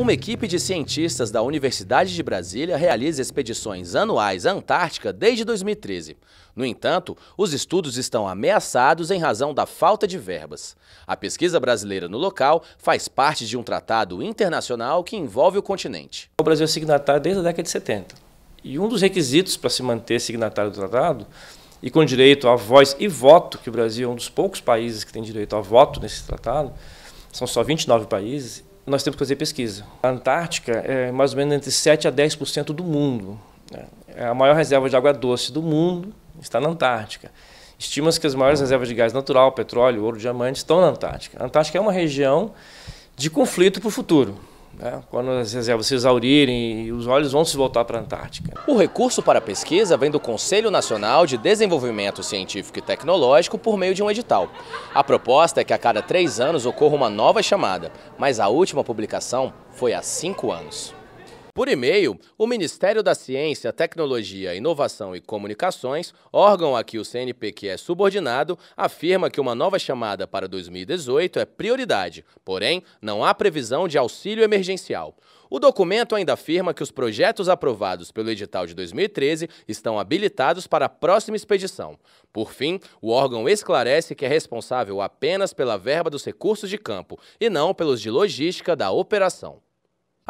Uma equipe de cientistas da Universidade de Brasília realiza expedições anuais à Antártica desde 2013. No entanto, os estudos estão ameaçados em razão da falta de verbas. A pesquisa brasileira no local faz parte de um tratado internacional que envolve o continente. O Brasil é signatário desde a década de 70. E um dos requisitos para se manter signatário do tratado e com direito à voz e voto, que o Brasil é um dos poucos países que tem direito a voto nesse tratado, são só 29 países, nós temos que fazer pesquisa. A Antártica é mais ou menos entre 7 a 10% do mundo. Né? É a maior reserva de água doce do mundo está na Antártica. Estima-se que as maiores reservas de gás natural, petróleo, ouro, diamante estão na Antártica. A Antártica é uma região de conflito para o futuro. Né? Quando as reservas é se exaurirem, os olhos vão se voltar para a Antártica. O recurso para a pesquisa vem do Conselho Nacional de Desenvolvimento Científico e Tecnológico por meio de um edital. A proposta é que a cada três anos ocorra uma nova chamada, mas a última publicação foi há cinco anos. Por e-mail, o Ministério da Ciência, Tecnologia, Inovação e Comunicações, órgão a que o CNPq é subordinado, afirma que uma nova chamada para 2018 é prioridade, porém, não há previsão de auxílio emergencial. O documento ainda afirma que os projetos aprovados pelo edital de 2013 estão habilitados para a próxima expedição. Por fim, o órgão esclarece que é responsável apenas pela verba dos recursos de campo e não pelos de logística da operação.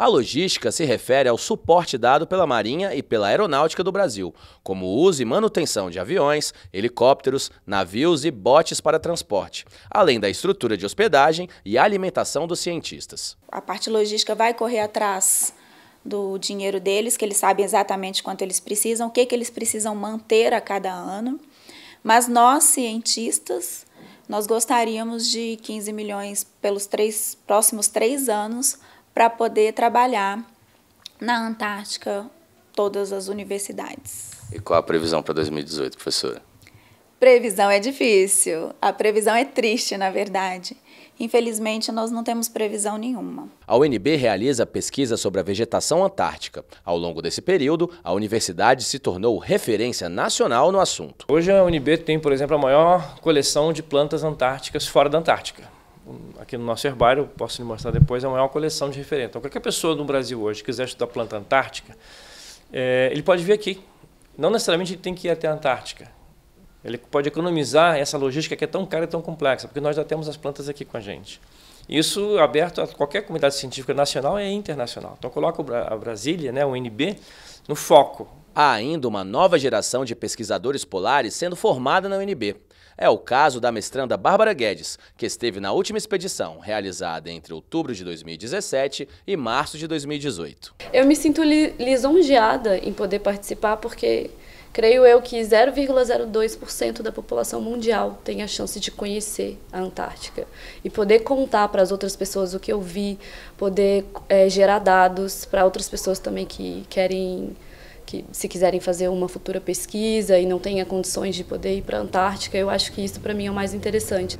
A logística se refere ao suporte dado pela Marinha e pela Aeronáutica do Brasil, como uso e manutenção de aviões, helicópteros, navios e botes para transporte, além da estrutura de hospedagem e alimentação dos cientistas. A parte logística vai correr atrás do dinheiro deles, que eles sabem exatamente quanto eles precisam, o que, que eles precisam manter a cada ano. Mas nós, cientistas, nós gostaríamos de 15 milhões pelos três, próximos três anos para poder trabalhar na Antártica todas as universidades. E qual a previsão para 2018, professora? Previsão é difícil. A previsão é triste, na verdade. Infelizmente, nós não temos previsão nenhuma. A UNB realiza pesquisa sobre a vegetação antártica. Ao longo desse período, a universidade se tornou referência nacional no assunto. Hoje a UNB tem, por exemplo, a maior coleção de plantas antárticas fora da Antártica aqui no nosso herbário, posso lhe mostrar depois, é uma coleção de referência. Então, qualquer pessoa no Brasil hoje quiser estudar planta antártica, é, ele pode vir aqui. Não necessariamente ele tem que ir até a Antártica. Ele pode economizar essa logística que é tão cara e tão complexa, porque nós já temos as plantas aqui com a gente. Isso aberto a qualquer comunidade científica nacional e internacional. Então coloca a Brasília, né, o NB, no foco. Há ainda uma nova geração de pesquisadores polares sendo formada na UNB. É o caso da mestranda Bárbara Guedes, que esteve na última expedição, realizada entre outubro de 2017 e março de 2018. Eu me sinto li lisonjeada em poder participar, porque creio eu que 0,02% da população mundial tem a chance de conhecer a Antártica e poder contar para as outras pessoas o que eu vi, poder é, gerar dados para outras pessoas também que querem que se quiserem fazer uma futura pesquisa e não tenha condições de poder ir para a Antártica, eu acho que isso para mim é o mais interessante.